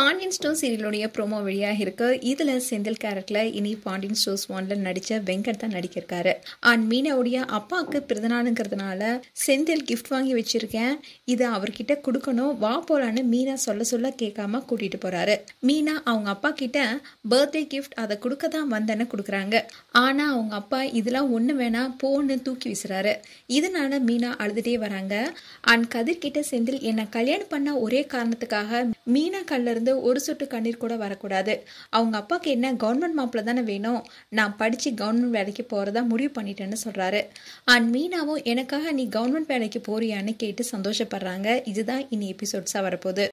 Pandian store சீரியலுடைய promo வெளியாக இருக்கு இதில் செந்தில் கேரக்டரில் இனி பாண்டியன் ஸ்டோர்ஸ் ஒன்ல நடித்த வெங்கட் தான் நடிக்கிறாரு அண்ட் மீனாவுடைய அப்பாவுக்கு பிறந்தநாளுங்கிறதுனால செந்தில் கிஃப்ட் வாங்கி வச்சிருக்கேன் இதை அவர்கிட்ட கொடுக்கணும் வா போலான்னு மீனா சொல்ல சொல்ல கேட்காம கூட்டிட்டு போறாரு மீனா அவங்க அப்பா கிட்ட பர்த்டே கிஃப்ட் அதை கொடுக்க தான் வந்தேன்னு கொடுக்குறாங்க ஆனால் அவங்க அப்பா இதெல்லாம் ஒன்று வேணா போன்னு தூக்கி வீசுறாரு இதனால மீனா அழுதுகிட்டே வராங்க அண்ட் கதிர்கிட்ட செந்தில் என்னை கல்யாணம் பண்ண ஒரே காரணத்துக்காக மீனா கல்ல கண்ணிலிருந்து ஒரு சொட்டு கண்ணீர் கூட வரக்கூடாது அவங்க அப்பாவுக்கு என்ன கவர்மெண்ட் மாப்பிள்ள தானே வேணும் நான் படித்து கவர்மெண்ட் வேலைக்கு போகிறதா முடிவு பண்ணிட்டேன்னு சொல்கிறாரு அண்ட் மீனாவும் எனக்காக நீ கவர்மெண்ட் வேலைக்கு போறியான்னு கேட்டு சந்தோஷப்படுறாங்க இதுதான் இனி எபிசோட்ஸாக வரப்போகுது